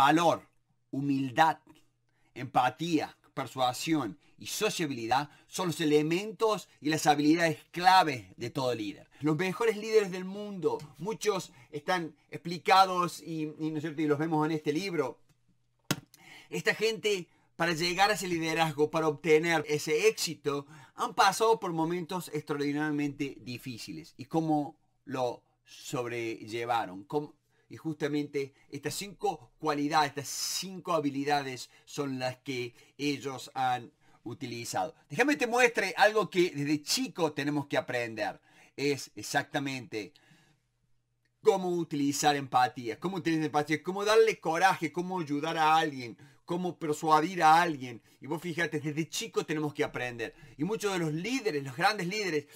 valor, humildad, empatía, persuasión y sociabilidad son los elementos y las habilidades clave de todo líder. Los mejores líderes del mundo, muchos están explicados y, ¿no los vemos en este libro. Esta gente, para llegar a ese liderazgo, para obtener ese éxito, han pasado por momentos extraordinariamente difíciles. ¿Y cómo lo sobrellevaron? Y justamente estas cinco cualidades, estas cinco habilidades son las que ellos han utilizado. Déjame te muestre algo que desde chico tenemos que aprender. Es exactamente cómo utilizar empatía, cómo utilizar empatía, cómo darle coraje, cómo ayudar a alguien, cómo persuadir a alguien. Y vos fíjate, desde chico tenemos que aprender. Y muchos de los líderes, los grandes líderes,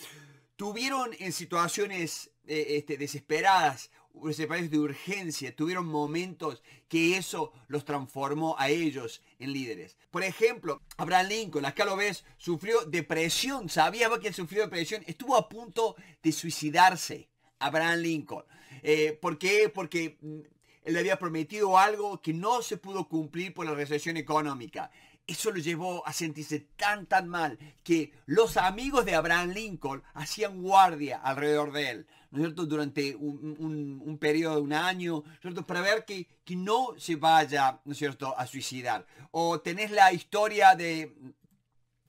tuvieron en situaciones eh, este, desesperadas principales de urgencia, tuvieron momentos que eso los transformó a ellos en líderes. Por ejemplo, Abraham Lincoln, acá lo ves, sufrió depresión, sabía que él sufrió depresión, estuvo a punto de suicidarse, Abraham Lincoln. Eh, ¿Por qué? Porque mm, él le había prometido algo que no se pudo cumplir por la recesión económica. Eso lo llevó a sentirse tan tan mal que los amigos de Abraham Lincoln hacían guardia alrededor de él, ¿no es cierto? Durante un, periodo de un año, ¿no es cierto? Para ver que, no se vaya, ¿no es cierto?, a suicidar. O tenés la historia de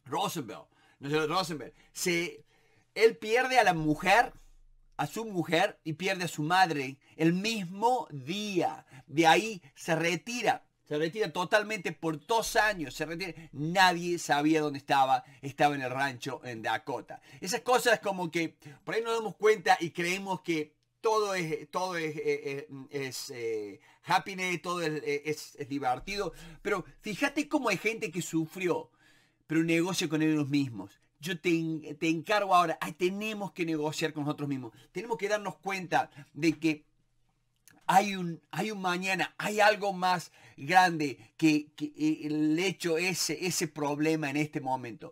Rosenberg, ¿no es cierto? Rosenberg. él pierde a la mujer, a su mujer, y pierde a su madre el mismo día. De ahí se retira se retira totalmente por dos años. Se retira. Nadie sabía dónde estaba. Estaba en el rancho en Dakota. Esas cosas como que por ahí nos damos cuenta y creemos que todo es, todo es, eh, eh, eh, happiness, todo es, divertido. Pero fíjate cómo hay gente que sufrió, pero negocia con ellos mismos. Yo te, encargo ahora, tenemos que negociar con nosotros mismos. Tenemos que darnos cuenta de que hay un, hay mañana, hay algo más grande que, eh, el hecho ese, ese problema en este momento.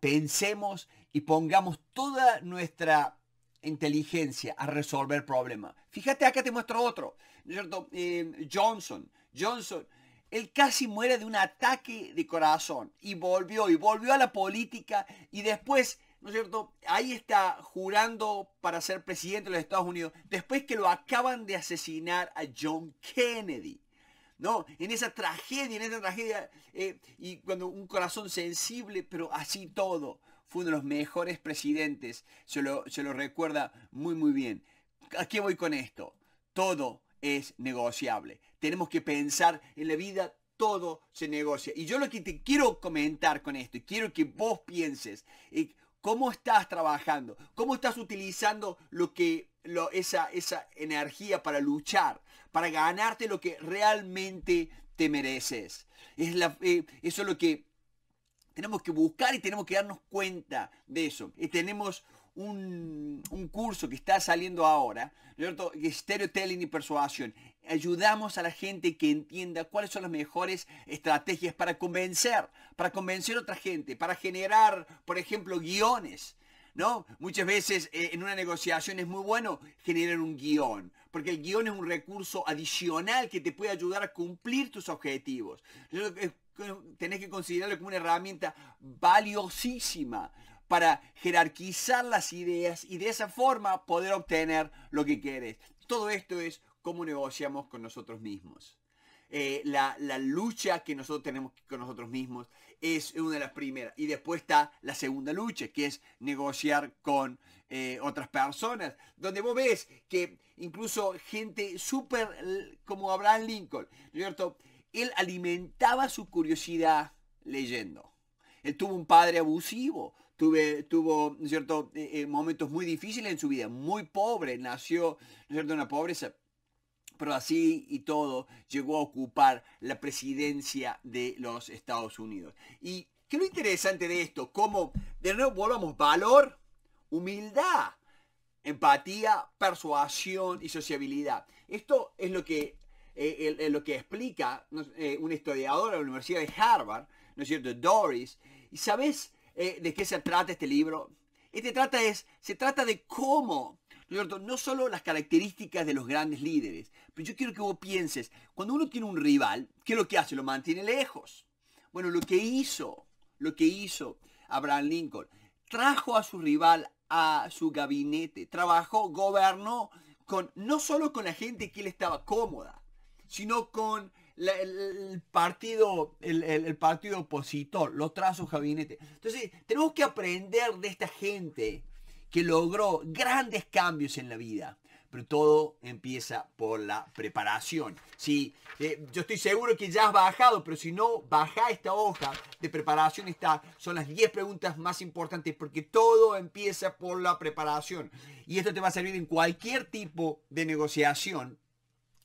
Pensemos y pongamos toda nuestra inteligencia a resolver problemas. Fíjate, acá te muestro otro, ¿cierto? Em, Johnson, Johnson, él casi muere de un ataque de corazón y volvió, y volvió a la política y después ¿no es cierto? Ahí está jurando para ser presidente de los Estados Unidos después que lo acaban de asesinar a John Kennedy. ¿No? En esa tragedia, en esa tragedia, eh, y cuando un corazón sensible, pero así todo, fue uno de los mejores presidentes, se lo, se lo recuerda muy, muy bien. ¿A qué voy con esto? Todo es negociable. Tenemos que pensar en la vida todo se negocia. Y yo lo que te quiero comentar con esto, y quiero que vos pienses, eh, ¿Cómo estás trabajando? ¿Cómo estás utilizando lo que, esa, esa energía para luchar, para ganarte lo que realmente te mereces? Es la, eh, eso es lo que tenemos que buscar y tenemos que darnos cuenta de eso. Y tenemos un, curso que está saliendo ahora, ¿cierto? Storytelling y persuasión. Ayudamos a la gente que entienda cuáles son las mejores estrategias para convencer, para convencer a otra gente, para generar, por ejemplo, guiones. ¿No? Muchas veces eh, en una negociación es muy bueno generar un guión, porque el guión es un recurso adicional que te puede ayudar a cumplir tus objetivos. Tenés que considerarlo como una herramienta valiosísima, para jerarquizar las ideas y de esa forma poder obtener lo que quieres. Todo esto es cómo negociamos con nosotros mismos. Eh, la, lucha que nosotros tenemos con nosotros mismos es una de las primeras. Y después está la segunda lucha, que es negociar con eh, otras personas, donde vos ves que incluso gente súper, como Abraham Lincoln, ¿cierto? Él alimentaba su curiosidad leyendo. Él tuvo un padre abusivo, tuvo cierto, eh, eh, momentos muy difíciles en su vida, muy pobre, nació cierto, en la pobreza. Pero así y todo llegó a ocupar la presidencia de los Estados Unidos. Y qué lo interesante de esto, como de nuevo volvamos valor, humildad, empatía, persuasión y sociabilidad. Esto es lo que, eh, lo que explica un historiador de la Universidad de Harvard, ¿no es cierto? Doris. Y sabes, eh, de qué se trata este libro. Este trata es, se trata de cómo, ¿no, solo las características de los grandes líderes, pero yo quiero que vos pienses, cuando uno tiene un rival, ¿qué es lo que hace? Lo mantiene lejos. Bueno, lo que hizo, lo que hizo Abraham Lincoln, trajo a su rival a su gabinete, trabajó, gobernó, con, no solo con la gente que él estaba cómoda, sino con el, partido, el, partido opositor, lo trae su gabinete. Entonces, tenemos que aprender de esta gente que logró grandes cambios en la vida. Pero todo empieza por la preparación. Si, eh, yo estoy seguro que ya has bajado, pero si no, baja esta hoja de preparación. Está, son las 10 preguntas más importantes porque todo empieza por la preparación. Y esto te va a servir en cualquier tipo de negociación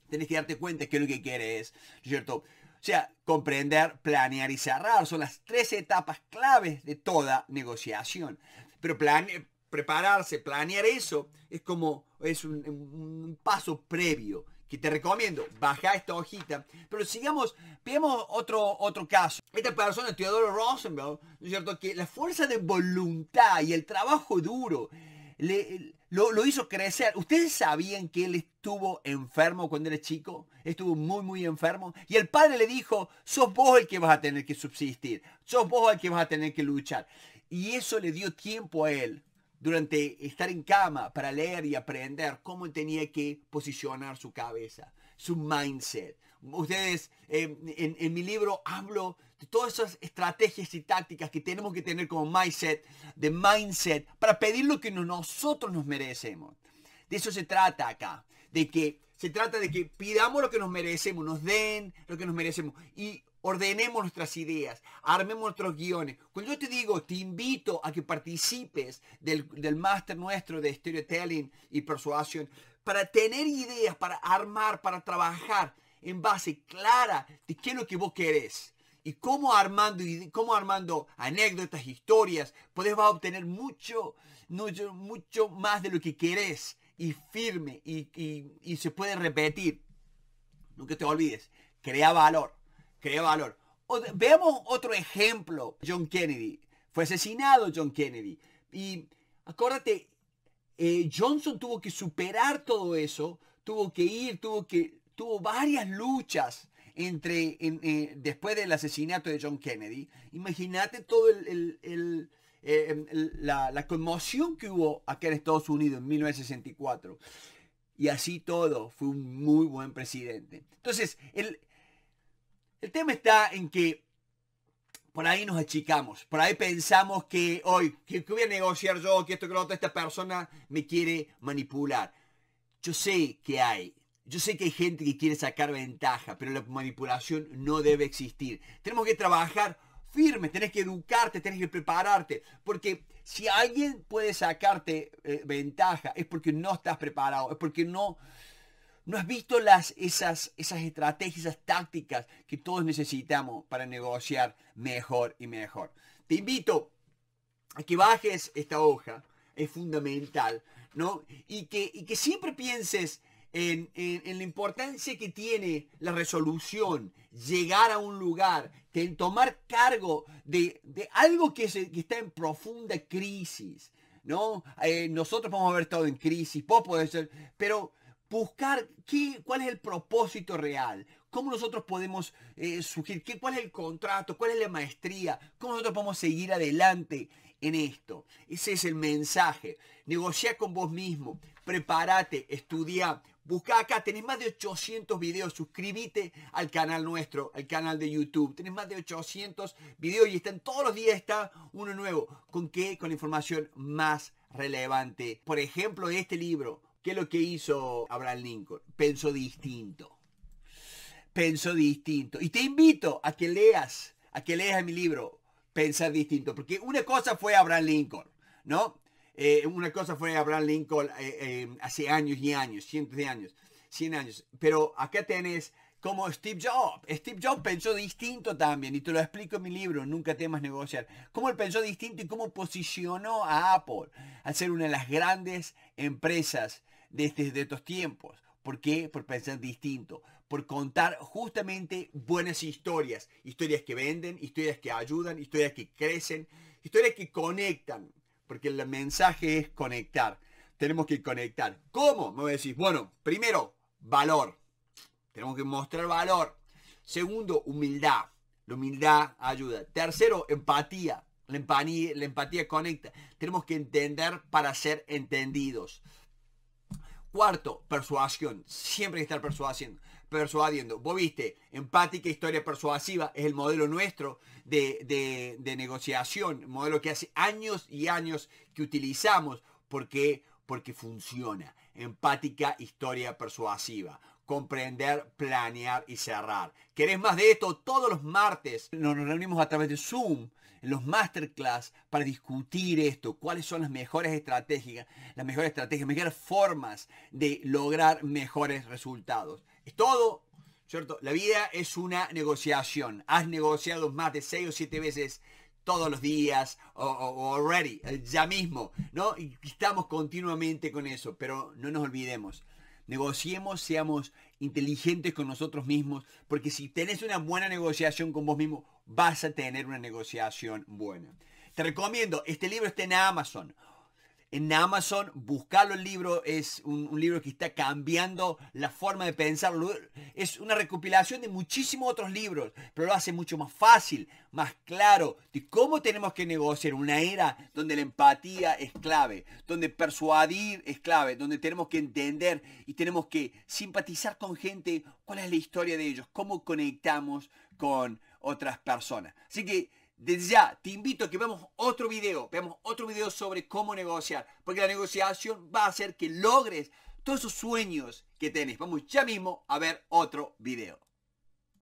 tenés que darte cuenta que lo que quieres, es cierto? O sea, comprender, planear y cerrar son las tres etapas claves de toda negociación. Pero eh, prepararse, planear eso es como es un, paso previo que te recomiendo, baja esta hojita. Pero sigamos, veamos otro, otro caso. Esta persona, Teodoro Rosenberg, ¿no es cierto? Que la fuerza de voluntad y el trabajo duro le, lo, hizo crecer. ¿Ustedes sabían que él estuvo enfermo cuando era chico? Estuvo muy, muy enfermo. Y el padre le dijo, sos vos el que vas a tener que subsistir. Sos vos el que vas a tener que luchar. Y eso le dio tiempo a él durante estar en cama para leer y aprender cómo tenía que posicionar su cabeza, su mindset, ustedes, eh, en, mi libro hablo de todas esas estrategias y tácticas que tenemos que tener como mindset, de mindset, para pedir lo que nosotros nos merecemos. De eso se trata acá, de que se trata de que pidamos lo que nos merecemos, nos den lo que nos merecemos y ordenemos nuestras ideas, armemos nuestros guiones. Cuando yo te digo, te invito a que participes del, del máster nuestro de storytelling y persuasión, para tener ideas, para armar, para trabajar en base clara de qué es lo que vos querés. Y cómo armando, y cómo armando anécdotas, historias, puedes vas a obtener mucho, mucho, mucho más de lo que querés. Y firme, y, se puede repetir. Nunca te olvides, crea valor, crea valor. veamos otro ejemplo. John Kennedy. Fue asesinado John Kennedy. Y acuérdate, eh, Johnson tuvo que superar todo eso, tuvo que ir, tuvo que tuvo varias luchas entre, eh, después del asesinato de John Kennedy. Imagínate toda el, eh, em, la, conmoción que hubo acá en Estados Unidos en 1964. Y así todo, fue un muy buen presidente. Entonces, el, el tema está en que por ahí nos achicamos, por ahí pensamos que hoy, que, voy a negociar yo, que esto, que lo otro, esta persona me quiere manipular. Yo sé que hay yo sé que hay gente que quiere sacar ventaja, pero la manipulación no debe existir. Tenemos que trabajar firme, tenés que educarte, tenés que prepararte, porque si alguien puede sacarte eh, ventaja es porque no estás preparado, es porque no, no has visto las, esas, esas estrategias, esas tácticas que todos necesitamos para negociar mejor y mejor. Te invito a que bajes esta hoja, es fundamental, ¿no? Y que, y que siempre pienses en, la importancia que tiene la resolución, llegar a un lugar, en tomar cargo de, algo que, se, está en profunda crisis. ¿no? Eh, nosotros podemos haber estado en crisis, vos podés ser, pero buscar qué, cuál es el propósito real, cómo nosotros podemos eh, surgir, qué, cuál es el contrato, cuál es la maestría, cómo nosotros podemos seguir adelante en esto. Ese es el mensaje. Negociar con vos mismo, prepárate, estudia, Busca acá, tenés más de 800 videos, suscríbete al canal nuestro, al canal de YouTube. Tenés más de 800 videos y están todos los días está uno nuevo. ¿Con qué? Con la información más relevante. Por ejemplo, este libro, ¿qué es lo que hizo Abraham Lincoln? Pensó distinto. Pensó distinto. Y te invito a que leas, a que leas mi libro, Pensar distinto, porque una cosa fue Abraham Lincoln, ¿no? Eh, una cosa fue Abraham Lincoln eh, eh, hace años y años, cientos de años, 100 años. Pero acá tenés como Steve Jobs. Steve Jobs pensó distinto también, y te lo explico en mi libro, Nunca temas negociar, cómo él pensó distinto y cómo posicionó a Apple a ser una de las grandes empresas desde de estos tiempos. ¿Por qué? Por pensar distinto, por contar justamente buenas historias, historias que venden, historias que ayudan, historias que crecen, historias que conectan. Porque el mensaje es conectar. Tenemos que conectar. ¿Cómo? Me decís, bueno, primero, valor. Tenemos que mostrar valor. Segundo, humildad. La humildad ayuda. Tercero, empatía. La empatía, la empatía conecta. Tenemos que entender para ser entendidos. Cuarto, persuasión. Siempre hay que estar persuadiendo persuadiendo. Vos viste, empática, historia persuasiva, es el modelo nuestro de, negociación, modelo que hace años y años que utilizamos. porque Porque funciona. Empática, historia persuasiva comprender, planear y cerrar. ¿Querés más de esto? Todos los martes nos reunimos a través de Zoom los masterclass para discutir esto, cuáles son las mejores estrategias, las mejores estrategias, mejores formas de lograr mejores resultados. Es todo, ¿cierto? La vida es una negociación. Has negociado más de seis o siete veces todos los días o, already, eh, ya mismo, ¿no? Y estamos continuamente con eso, pero no nos olvidemos. Negociemos, seamos inteligentes con nosotros mismos, porque si tenés una buena negociación con vos mismo, vas a tener una negociación buena. Te recomiendo, este libro está en Amazon en Amazon, buscarlo el libro, es un, un, libro que está cambiando la forma de pensar. Es una recopilación de muchísimos otros libros, pero lo hace mucho más fácil, más claro, de cómo tenemos que negociar una era donde la empatía es clave, donde persuadir es clave, donde tenemos que entender y tenemos que simpatizar con gente, cuál es la historia de ellos, cómo conectamos con otras personas. Así que desde ya, te invito a que veamos otro video, veamos otro video sobre cómo negociar, porque la negociación va a hacer que logres todos esos sueños que tenés. Vamos ya mismo a ver otro video.